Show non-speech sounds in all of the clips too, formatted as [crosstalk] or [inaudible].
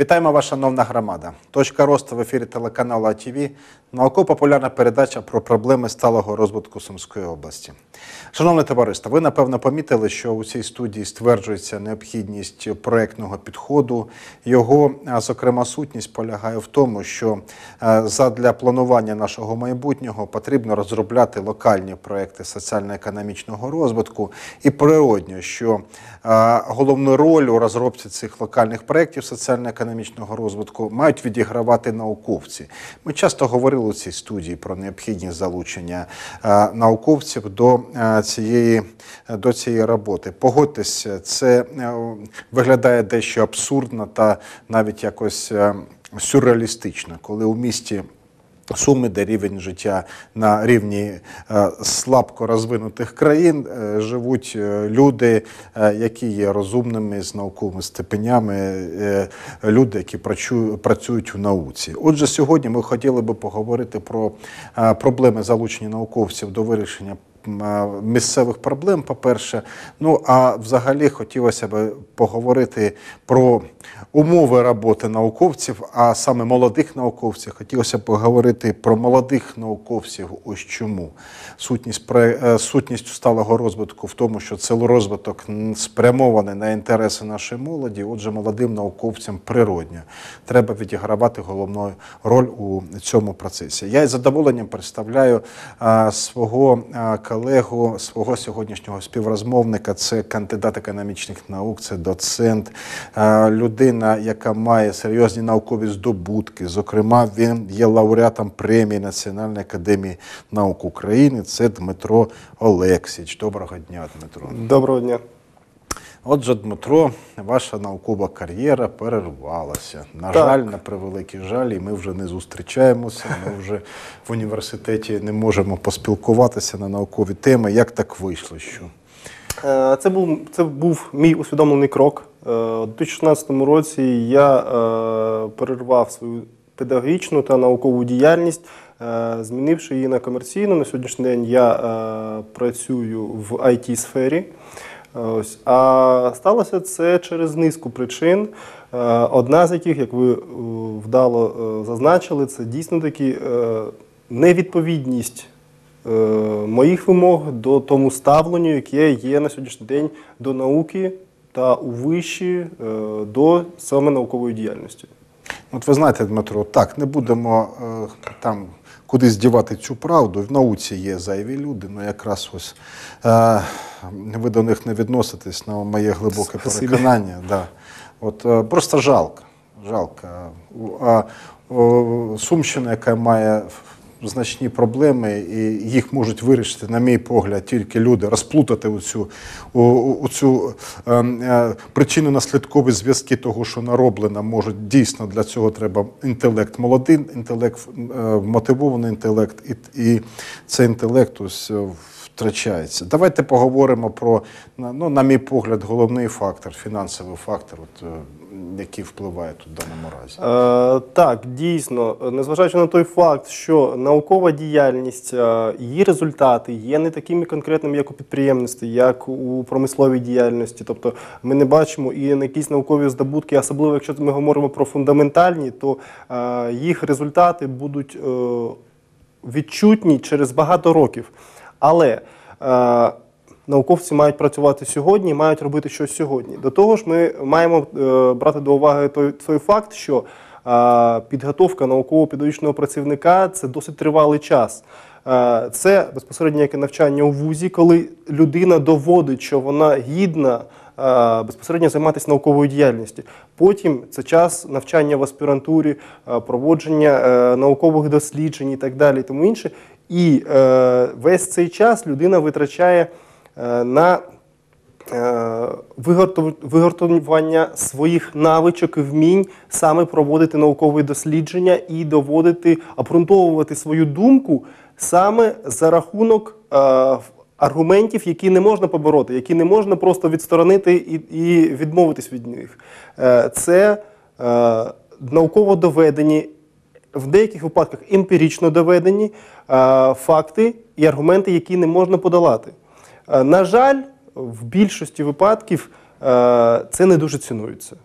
Вітаємо вас, шановна громада. Точка росту в ефірі телеканалу АТВ науково-популярна передача про проблеми сталого розвитку Сумської області. Шановне товариство, ви напевно помітили, що у цій студії стверджується необхідність проєктного підходу. Його зокрема сутність полягає в тому, що задля планування нашого майбутнього потрібно розробляти локальні проекти соціально-економічного розвитку і природньо, що головну роль у розробці цих локальних проєктів соціально економічного економічного розвитку мають відігравати науковці. Ми часто говорили у цій студії про необхідність залучення е, науковців до е, цієї до цієї роботи. Погодьтесь, це е, виглядає дещо абсурдно та навіть якось сюрреалістично, коли у місті. Суми, де рівень життя на рівні е, слабко розвинутих країн е, живуть е, люди, які є розумними з науковими степенями, люди, які працюють в науці. Отже, сьогодні ми хотіли би поговорити про проблеми залучення науковців до вирішення місцевих проблем. По перше, ну а взагалі хотілося б поговорити про умови роботи науковців, а саме молодих науковців. Хотілося б поговорити про молодих науковців. Ось чому сутність е, сутність сталого розвитку в тому, що це розвиток спрямований на інтереси нашої молоді. Отже, молодим науковцям природньо треба відігравати головну роль у цьому процесі. Я із задоволенням представляю а, е, свого а, е, колегу, свого сьогоднішнього співрозмовника. Це кандидат економічних наук, це доцент, е, людина, яка має серйозні наукові здобутки. Зокрема, він є лауреатом премії Національної академії наук України. Це Дмитро Олексіч. Доброго дня, Дмитро. Доброго дня. Отже, Дмитро, ваша наукова кар'єра перервалася. На так. жаль, на превеликий жаль, і ми вже не зустрічаємося. Ми вже в університеті не можемо поспілкуватися на наукові теми. Як так вийшло? Що? Е, це був це був мій усвідомлений крок. Е, у 2016 році я е, перервав свою педагогічну та наукову діяльність. Змінивши її на комерційну, на сьогоднішній день я працюю в it сфері Ось. А сталося це через низку причин. Е, одна з яких, як ви е, вдало е, зазначили, це дійсно таки невідповідність моїх вимог до тому ставленню, яке є на сьогоднішній день до науки та у виші до саме наукової діяльності. От ви знаєте, Дмитро, так не будемо там куди здівати цю правду. В науці є зайві люди, ну якраз ось е, ви до них не відноситесь на моє глибоке Спасибо. переконання. Да. От е, Просто жалко. жалко. А Сумщина, яка має значні проблеми, і їх можуть вирішити, на мій погляд, тільки люди розплутати оцю, о, оцю ем, е, е, причину наслідкові зв'язки того, що нароблено, можуть дійсно для цього треба інтелект молодий, інтелект е, мотивований інтелект, і, і цей інтелект ось е, втрачається. Давайте поговоримо про ну, на мій погляд, головний фактор, фінансовий фактор. От, е, які впливають тут в даному разі? Е, так, дійсно, незважаючи на той факт, що наукова діяльність, е, її результати є не такими конкретними, як у підприємництві, як у промисловій діяльності. Тобто ми не бачимо і на якісь наукові здобутки, особливо якщо ми говоримо про фундаментальні, то е, їх результати будуть е, відчутні через багато років. Але е, науковці мають працювати сьогодні, мають робити щось сьогодні. До того ж, ми маємо е, брати до уваги той, той факт, що е, підготовка науково-педагогічного працівника це досить тривалий час. Е, це безпосередньо яке навчання у вузі, коли людина доводить, що вона гідна. Безпосередньо займатися науковою діяльністю. Потім це час навчання в аспірантурі, проводження наукових досліджень і так далі, тому інше. І весь цей час людина витрачає. Е, на е, виготовлення своїх навичок і вмінь саме проводити наукові дослідження і доводити, обґрунтовувати свою думку саме за рахунок е, аргументів, які не можна побороти, які не можна просто відсторонити і відмовитись від них. Це науково доведені. В деяких випадках емпірично доведені факти і аргументи, які не можна подолати. Е, на жаль, в більшості випадків е, це не дуже цінується.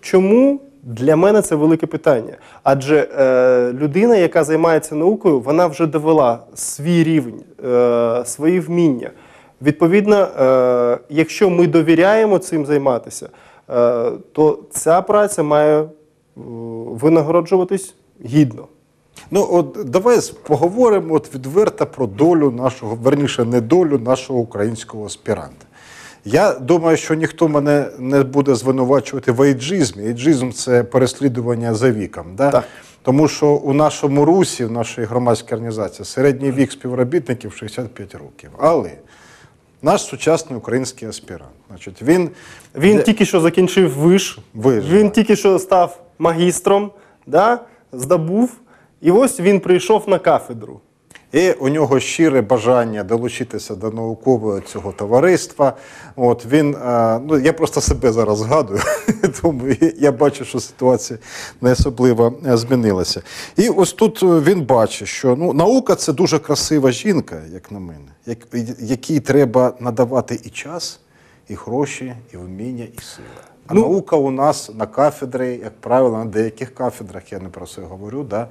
Чому? Для мене це велике питання, адже е, людина, яка займається наукою, вона вже довела свій рівень, е, свої вміння. Відповідно, е, якщо ми довіряємо цим займатися, е, то ця праця має е, винагороджуватись гідно. Ну от давай поговоримо от відверто про долю нашого, верніше, не долю нашого українського аспіранта. Я думаю, що ніхто мене не буде звинувачувати в ейджизмі. Ейджизм це переслідування за віком. Да? Так. Тому що у нашому русі, в нашій громадській організації, середній вік співробітників 65 років. Але наш сучасний український аспірант, значить, він він де... тільки що закінчив виш, виш він да. тільки що став магістром, да? здобув і ось він прийшов на кафедру. І у нього щире бажання долучитися до наукового цього товариства. От він е, ну я просто себе зараз згадую, [laughs] тому я бачу, що ситуація не особливо е, змінилася. І ось тут е, він бачить, що ну наука це дуже красива жінка, як на мене, як, якій треба надавати і час, і гроші, і вміння, і сили. Ну, Наука у нас на кафедрі, як правило, на деяких кафедрах, я не про це говорю. Да?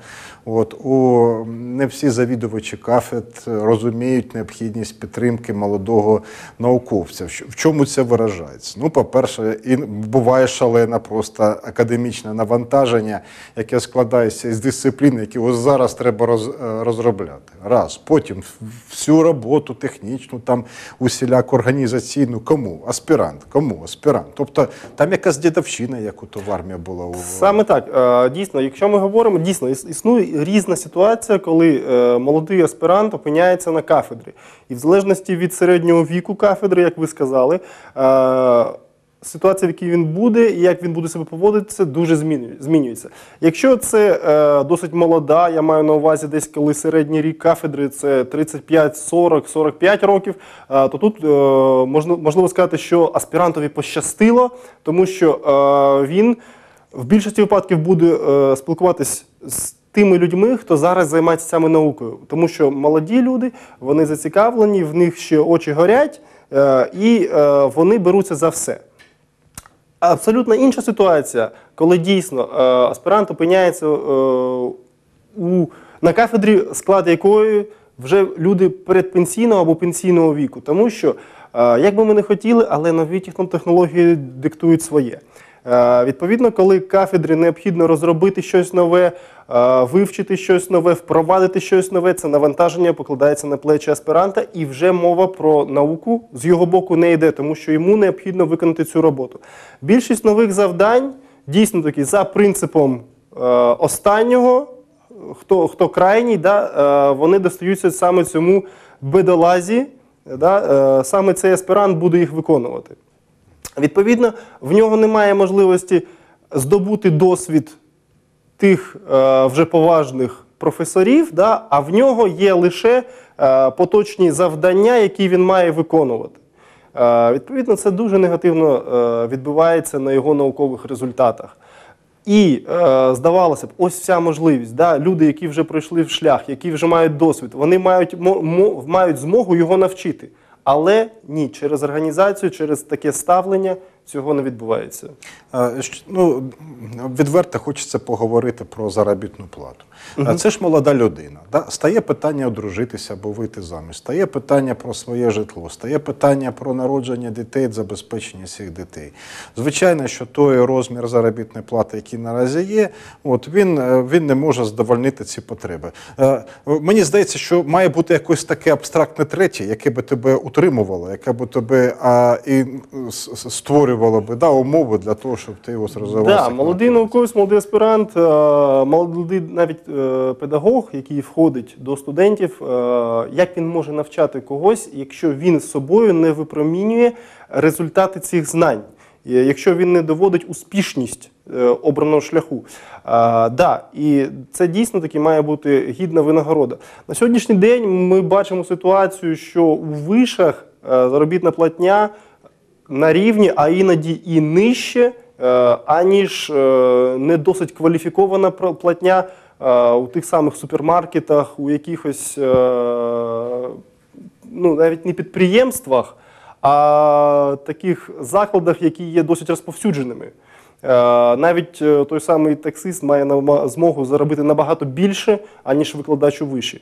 От, у, Не всі завідувачі кафедр розуміють необхідність підтримки молодого науковця. В чому це виражається? Ну, по-перше, і буває шалена просто академічне навантаження, яке складається із дисциплін, які ось зараз треба роз, е, розробляти. Раз. Потім всю роботу технічну, там усіляк організаційну, кому? Аспірант, кому? Аспірант. Тобто, там якась дідовщина, у то в армії була саме так. Е, дійсно, якщо ми говоримо, дійсно існує різна ситуація, коли е, молодий аспірант опиняється на кафедрі, і в залежності від середнього віку кафедри, як ви сказали. Е, ситуація, в якій він буде, і як він буде себе поводитися, дуже змінюється. Якщо це е, досить молода, я маю на увазі десь, коли середній рік кафедри це 35, 40, 45 років, е, то тут е, можна, можливо сказати, що аспірантові пощастило, тому що е, він в більшості випадків буде е, спілкуватись з. Тими людьми, хто зараз займається саме наукою, тому що молоді люди вони зацікавлені, в них ще очі горять, е, і е, вони беруться за все. Абсолютно інша ситуація, коли дійсно е, аспірант опиняється е, у, на кафедрі, склад якої вже люди передпенсійного або пенсійного віку, тому що е, як би ми не хотіли, але нові технології диктують своє. Е, відповідно, коли кафедрі необхідно розробити щось нове, е, вивчити щось нове, впровадити щось нове, це навантаження покладається на плечі аспіранта, і вже мова про науку з його боку не йде, тому що йому необхідно виконати цю роботу. Більшість нових завдань дійсно такі за принципом е, останнього. Хто хто крайній, да, вони достаються саме цьому бедолазі, да, саме цей аспірант буде їх виконувати. Відповідно, в нього немає можливості здобути досвід тих е, вже поважних професорів, да, а в нього є лише е, поточні завдання, які він має виконувати. Е, відповідно, це дуже негативно е, відбувається на його наукових результатах. І е, здавалося б, ось вся можливість. Да, Люди, які вже пройшли в шлях, які вже мають досвід, вони мають, мають змогу його навчити. Але ні, через організацію, через таке ставлення цього не відбувається. Ну відверто хочеться поговорити про заробітну плату. Угу. Це ж молода людина. Да? Стає питання одружитися або вийти заміж, стає питання про своє житло, стає питання про народження дітей, забезпечення всіх дітей. Звичайно, що той розмір заробітної плати, який наразі є, от він, е, він не може задовольнити ці потреби. Е, мені здається, що має бути якось таке абстрактне третє, яке би тебе утримувало, яке би тебе а, і створювало створювало би да, умови для того, щоб ти його розвивався. Да, молодий науковець, молодий аспірант, е, молодий навіть е, педагог, який входить до студентів, е, як він може навчати когось, якщо він з собою не випромінює результати цих знань. Якщо він не доводить успішність обраного шляху, а, да, і це дійсно таки має бути гідна винагорода. На сьогоднішній день ми бачимо ситуацію, що у вишах заробітна платня на рівні, а іноді і нижче, е, аніж е, не досить кваліфікована платня е, у тих самих супермаркетах, у якихось ну, навіть не підприємствах, а таких закладах, які є досить розповсюдженими. Навіть той самий таксист має змогу заробити набагато більше, аніж викладач у виші.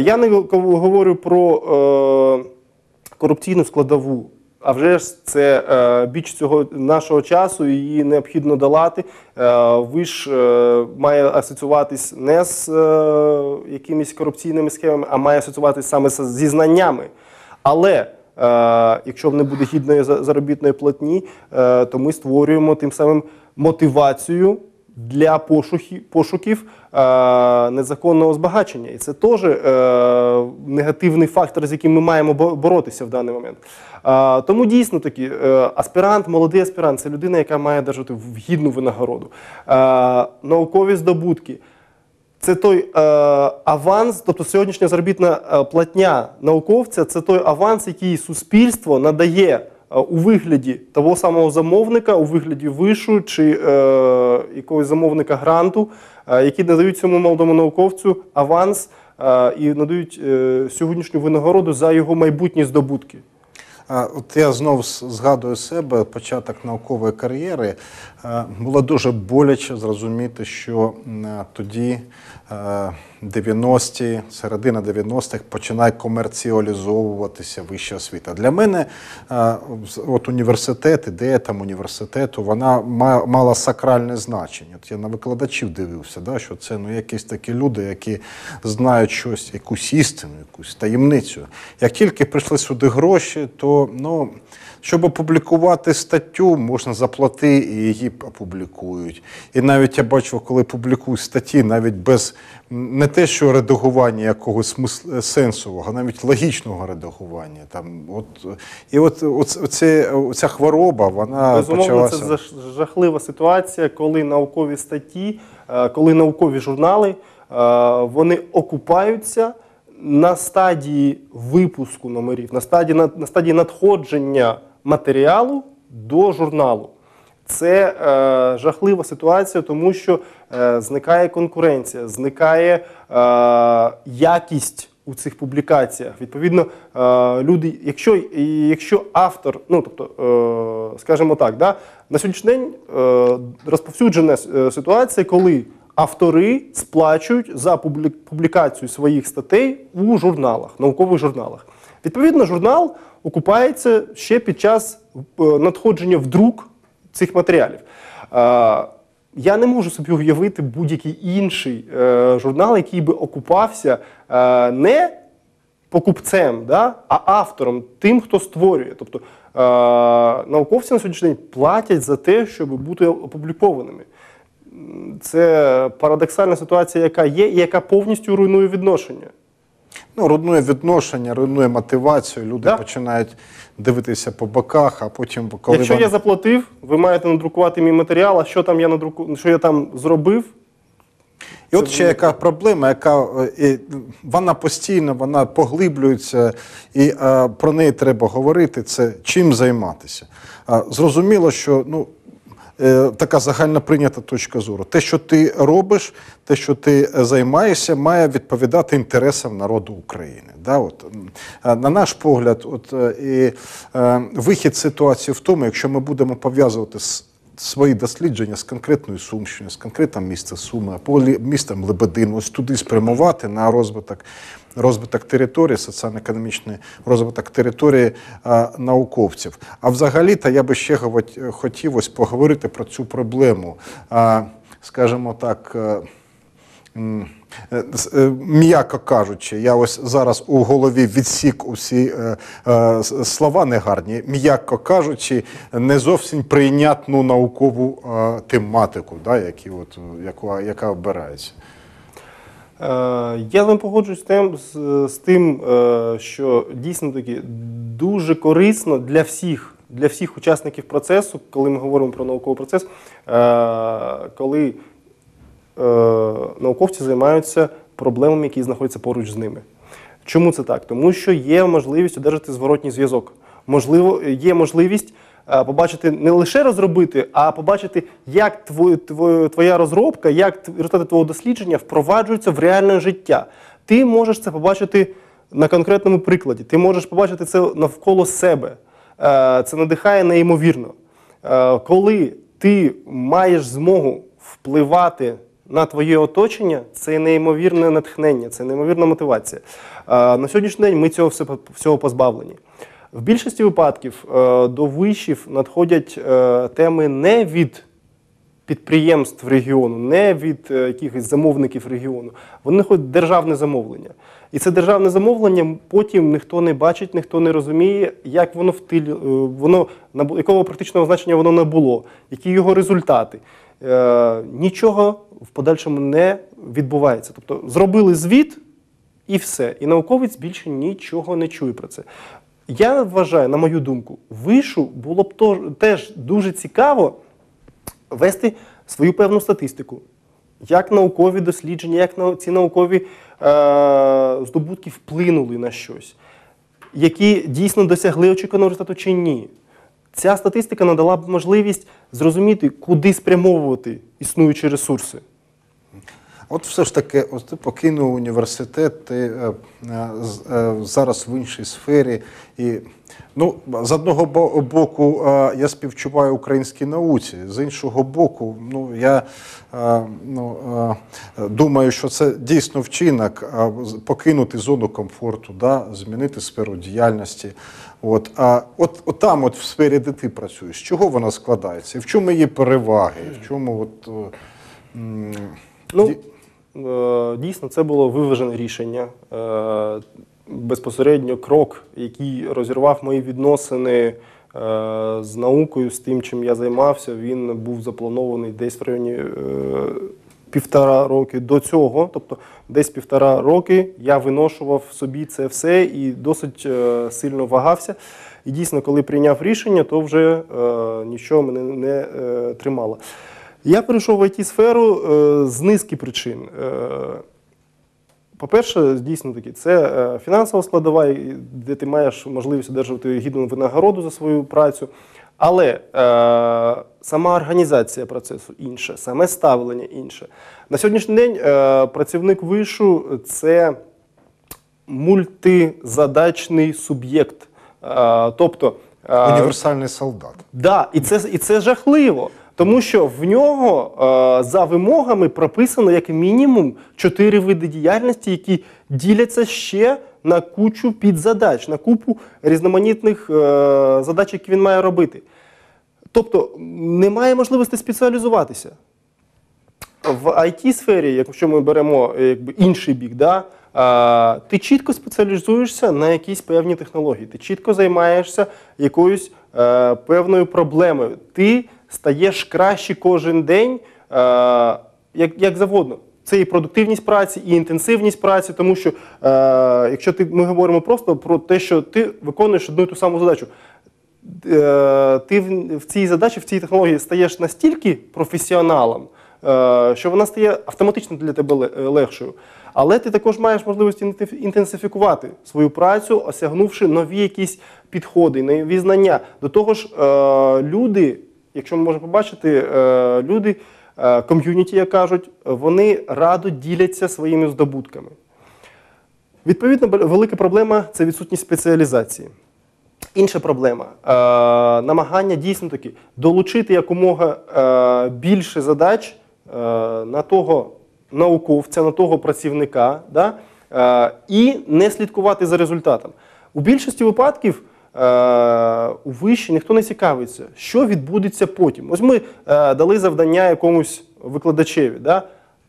Я не говорю про корупційну складову а вже ж це е, біч цього нашого часу, її необхідно долати. Е, виш е, має асоціюватись не з е, якимись корупційними схемами, а має асоціюватись саме зі знаннями. Але е, якщо не буде гідної заробітної платні, то ми створюємо тим самим мотивацію. Для пошуків, незаконного збагачення, і це теж негативний фактор, з яким ми маємо боротися в даний момент. Тому дійсно такі е, аспірант, молодий аспірант це людина, яка має держати гідну винагороду. Наукові здобутки. Це той е, аванс, тобто сьогоднішня заробітна е, платня науковця, це той аванс, який суспільство надає у вигляді того самого замовника, у вигляді вишу чи е, якогось замовника гранту, е, які надають цьому молодому науковцю аванс е, і надають е, сьогоднішню винагороду за його майбутні здобутки. От я знову згадую себе початок наукової кар'єри. Було дуже боляче зрозуміти, що тоді 90-ті, середина 90-х починає комерціалізовуватися вища освіта. Для мене е, от університет, ідея там університету, вона мала сакральне значення. От Я на викладачів дивився, да, що це ну, якісь такі люди, які знають щось, якусь істину, якусь таємницю. Як тільки прийшли сюди гроші, то ну. Щоб опублікувати статтю, можна заплати і її опублікують. І навіть я бачу, коли публікують статті, навіть без не те, що редагування якогось сенсового, навіть логічного редагування. Там, от, І от оце, оця хвороба, вона Безумовно, почалася… це жахлива ситуація, коли наукові статті, е, коли наукові журнали е, вони окупаються. На стадії випуску номерів, на стадії на, на стадії надходження матеріалу до журналу. Це е, жахлива ситуація, тому що е, зникає конкуренція, зникає е, якість у цих публікаціях. Відповідно, е, люди, якщо якщо автор, ну тобто, е, скажімо так, да, на сьогоднішній день е, розповсюджена е, ситуація, коли автори сплачують за публікацію своїх статей у журналах, наукових журналах. Відповідно, журнал окупається ще під час е, надходження вдруг цих матеріалів. Е, я не можу собі уявити будь-який інший е, журнал, який би окупався не покупцем, да, а автором, тим, хто створює. Тобто науковці на сьогоднішній день платять за те, щоб бути опублікованими. Це парадоксальна ситуація, яка є, і яка повністю руйнує відношення ну, руйнує відношення, руйнує мотивацію. Люди да? починають дивитися по боках, а потім коли Якщо вони... я заплатив, ви маєте надрукувати мій матеріал, а що там я надруку... що я там зробив. І от ще яка проблема, яка е, і, вона постійно вона поглиблюється, і а, е, про неї треба говорити. Це чим займатися. А, Зрозуміло, що ну Е, така загально прийнята точка зору. Те, що ти робиш, те, що ти е, займаєшся, має відповідати інтересам народу України. Да, от, е, На наш погляд, от і вихід ситуації в тому, якщо ми будемо пов'язувати з свої дослідження з конкретної Сумщини, з конкретного місцем Суми, або містом Лебедин, ось туди спрямувати на розвиток розвиток території, соціально-економічний розвиток території а, науковців. А взагалі-то я би ще хотів ось поговорити про цю проблему, а, скажімо так. А, е, Е, е, м'яко кажучи, я ось зараз у голові відсік усі е, слова негарні, м'яко кажучи, не зовсім прийнятну наукову тематику, да, які от, яку, яка обирається. я не погоджуюсь з тим, з, з тим що дійсно таки дуже корисно для всіх для всіх учасників процесу, коли ми говоримо про науковий процес, коли Е, науковці займаються проблемами, які знаходяться поруч з ними. Чому це так? Тому що є можливість одержати зворотній зв'язок. Можливо, є можливість е, побачити не лише розробити, а побачити, як твою, твоя розробка, як результати твого дослідження впроваджуються в реальне життя. Ти можеш це побачити на конкретному прикладі. Ти можеш побачити це навколо себе. Е, це надихає неймовірно. Коли ти маєш змогу впливати на твоє оточення це неймовірне натхнення, це неймовірна мотивація. На сьогоднішній день ми цього всього позбавлені. В більшості випадків е, до вишів надходять е, теми не від підприємств регіону, не від е, якихось замовників регіону. Вони ходять державне замовлення. І це державне замовлення потім ніхто не бачить, ніхто не розуміє, як воно втиль, воно якого практичного значення воно набуло, які його результати. Е, нічого в подальшому не відбувається. Тобто зробили звіт і все. І науковець більше нічого не чує про це. Я вважаю, на мою думку, вишу було б теж дуже цікаво вести свою певну статистику. Як наукові дослідження, як ці наукові е, здобутки вплинули на щось, які дійсно досягли очікуваного результату чи ні. Ця статистика надала б можливість зрозуміти, куди спрямовувати існуючі ресурси. От все ж таки, от ти покинув університет, ти е, е, е, зараз в іншій сфері. І, ну, З одного боку, е, я співчуваю українській науці, з іншого боку, ну, я е, ну, е, думаю, що це дійсно вчинок е, покинути зону комфорту, да, змінити сферу діяльності. От, А от, от там, от в сфері, де ти працюєш, з чого вона складається? І в чому її переваги? в чому от. Е, е, Ну, Е, дійсно це було виважене рішення. Е, безпосередньо крок, який розірвав мої відносини е, з наукою, з тим, чим я займався, він був запланований десь в районі півтора роки до цього. Тобто, десь півтора роки я виношував собі це все і досить сильно вагався. І дійсно, коли прийняв рішення, то вже нічого мене не тримало. Я перейшов в іт сферу е, з низки причин. Е, по-перше, дійсно таки, це е, фінансова складова, де ти маєш можливість одержувати гідну винагороду за свою працю. Але е, сама організація процесу інша, саме ставлення інше. На сьогоднішній день е, працівник вишу це мультизадачний суб'єкт. Е, тобто, е, Універсальний солдат. Да, І це і це жахливо. Тому що в нього е, за вимогами прописано як мінімум чотири види діяльності, які діляться ще на кучу підзадач, на купу різноманітних е, задач, які він має робити. Тобто немає можливості спеціалізуватися. В it сфері якщо ми беремо якби, інший бік, да, е, ти чітко спеціалізуєшся на якійсь певній технології, ти чітко займаєшся якоюсь е, певною проблемою. Ти стаєш краще кожен день, е, як як завгодно. Це і продуктивність праці, і інтенсивність праці, тому що е, якщо ти ми говоримо просто про те, що ти виконуєш одну і ту саму задачу. Е, ти в цій задачі, в цій технології стаєш настільки професіоналом, що вона стає автоматично для тебе легшою. Але ти також маєш можливість інтенсифікувати свою працю, осягнувши нові якісь підходи, нові знання. До того ж, люди якщо ми можемо побачити, е, люди, е, ком'юніті, як кажуть, вони радо діляться своїми здобутками. Відповідно, велика проблема це відсутність спеціалізації. Інша проблема е, намагання дійсно таки долучити якомога більше задач на того науковця, на того працівника, да? і не слідкувати за результатом. У більшості випадків. Е, у виші ніхто не цікавиться, що відбудеться потім. Ось ми е, дали завдання якомусь викладачеві. Да?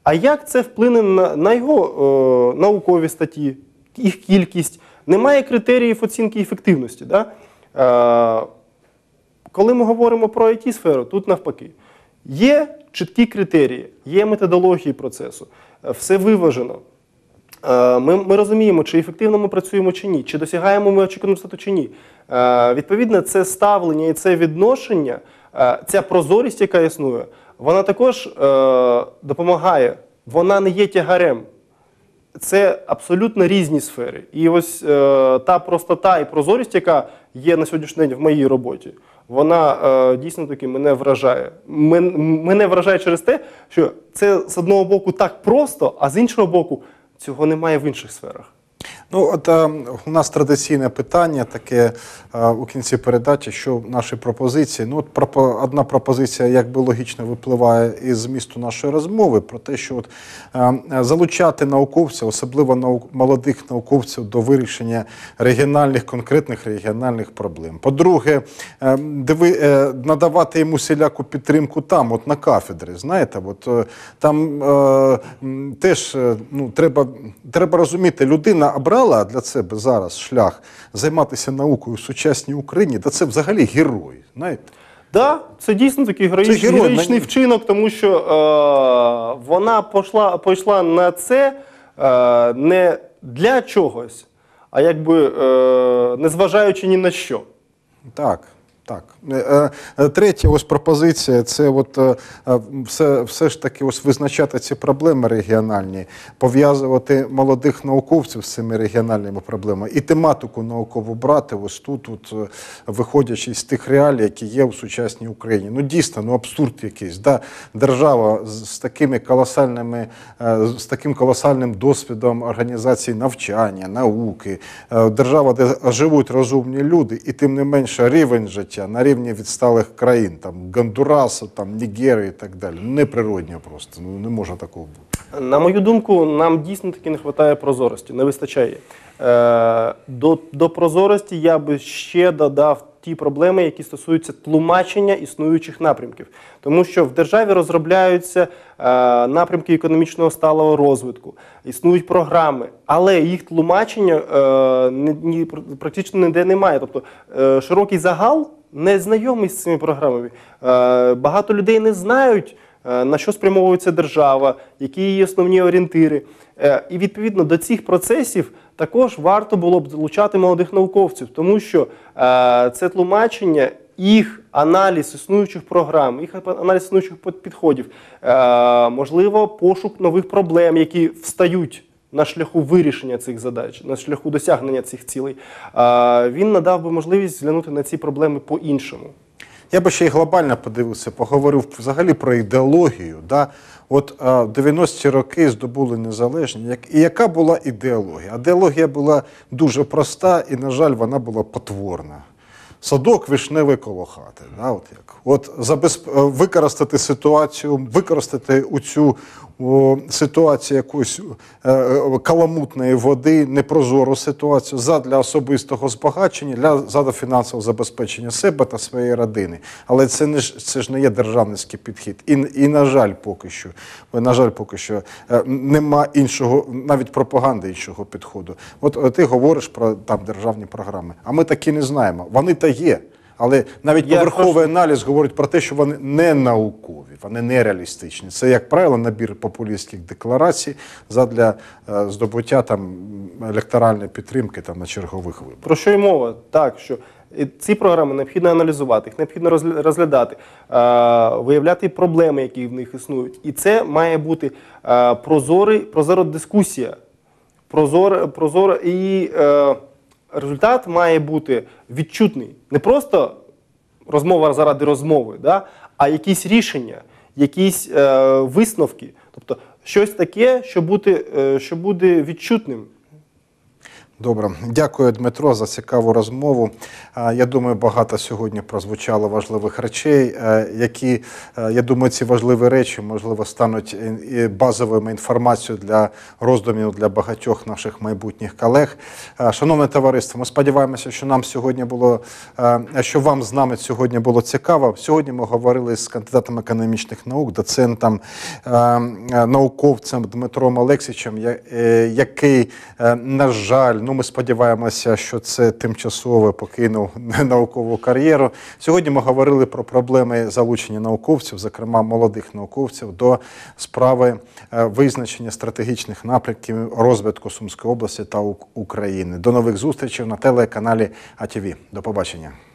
А як це вплине на, його е, наукові статті, їх кількість? Немає критеріїв оцінки ефективності. Да? коли ми говоримо про it сферу тут навпаки. Є чіткі критерії, є методології процесу, все виважено. Ми ми розуміємо, чи ефективно ми працюємо чи ні, чи досягаємо ми очікувану стату чи ні. Е, Відповідно, це ставлення і це відношення, е, ця прозорість, яка існує, вона також е, допомагає, вона не є тягарем. Це абсолютно різні сфери. І ось та простота і прозорість, яка є на сьогоднішній день в моїй роботі, вона дійсно таки мене вражає. Мене вражає через те, що це з одного боку так просто, а з іншого боку, цього немає в інших сферах. Ну от е, у нас традиційне питання таке е, у кінці передачі, що наші пропозиції. Ну, от пропо, одна пропозиція, якби логічно випливає із місту нашої розмови, про те, що от е, залучати науковців, особливо наук, молодих науковців, до вирішення регіональних конкретних регіональних проблем. По-друге, е, диви е, надавати йому всіляку підтримку там, от на кафедри. Знаєте, от е, там е, теж е, ну треба, треба розуміти, людина обрала обрала для себе зараз шлях займатися наукою в сучасній Україні, то це взагалі герой. знаєте? Так, да, це дійсно такий героїч, це герой, героїчний мені... вчинок, тому що е, вона пошла, пішла на це е, не для чогось, а якби е, незважаючи ні на що. Так. Так, е, е, е, третя ось пропозиція це от все все ж таки ось визначати ці проблеми регіональні, пов'язувати молодих науковців з цими регіональними проблемами і тематику наукову брати ось тут, от, виходячи з тих реалій, які є в сучасній Україні. Ну дійсно, ну абсурд якийсь. Да? Держава з такими колосальними, з таким колосальним досвідом організації навчання, науки, держава, де живуть розумні люди, і тим не менше рівень життя життя на рівні відсталих країн, там Гондурасу, там Нігерії і так далі. Неприродньо просто. Ну не може такого бути. На мою думку, нам дійсно таки не вистачає прозорості, не вистачає. Е, До до прозорості я би ще додав ті проблеми, які стосуються тлумачення існуючих напрямків, тому що в державі розробляються е, напрямки економічного сталого розвитку, існують програми, але їх тлумачення е, ні, практично ніде немає. Тобто е, широкий загал не знайомі з цими програмами. Е, багато людей не знають, е, на що спрямовується держава, які її основні орієнтири. Е, і відповідно до цих процесів також варто було б залучати молодих науковців, тому що це тлумачення. Їх аналіз існуючих програм, їх аналіз існуючих підходів, можливо, пошук нових проблем, які встають на шляху вирішення цих задач, на шляху досягнення цих цілей, він надав би можливість зглянути на ці проблеми по-іншому. Я би ще й глобально подивився, поговорив взагалі про ідеологію. Да? От 90-ті роки здобули незалежність, І яка була ідеологія? Ідеологія була дуже проста і, на жаль, вона була потворна. Садок вишневий коло хати. Да? От як. От забезп... використати ситуацію, використати у цю ситуацію якоїсь е, е, каламутної води, непрозору ситуацію задля особистого збагачення, для задля фінансового забезпечення себе та своєї родини. Але це не це ж не є державницький підхід. І, і на жаль, поки що, е, на жаль, поки що нема іншого, навіть пропаганди іншого підходу. От ти говориш про там державні програми, а ми такі не знаємо. Вони та є. Але навіть Я поверховий прошу... аналіз говорить про те, що вони не наукові, вони не реалістичні. Це, як правило, набір популістських декларацій задля е, здобуття там електоральної підтримки там на чергових виборах. Про що й мова? Так що. Ці програми необхідно аналізувати, їх необхідно розглядати, е, виявляти проблеми, які в них існують. І це має бути е, прозорий, прозора дискусія, прозора, прозора і результат має бути відчутний. Не просто розмова заради розмови, да? а якісь рішення, якісь е, висновки, тобто щось таке, що, бути, е, що буде відчутним. Добре, дякую, Дмитро, за цікаву розмову. Я думаю, багато сьогодні прозвучало важливих речей, е, які е, я думаю, ці важливі речі можливо стануть базовими інформацією для роздумів для багатьох наших майбутніх колег. Е, шановне товариство, ми сподіваємося, що нам сьогодні було що вам з нами сьогодні було цікаво. Сьогодні ми говорили з кандидатом економічних наук, доцентом науковцем Дмитром Олексічем, який на жаль. Ну, ми сподіваємося, що це тимчасово покинув [laughs] наукову кар'єру. Сьогодні ми говорили про проблеми залучення науковців, зокрема молодих науковців, до справи е, визначення стратегічних напрямків розвитку Сумської області та України. До нових зустрічей на телеканалі АТВ. До побачення.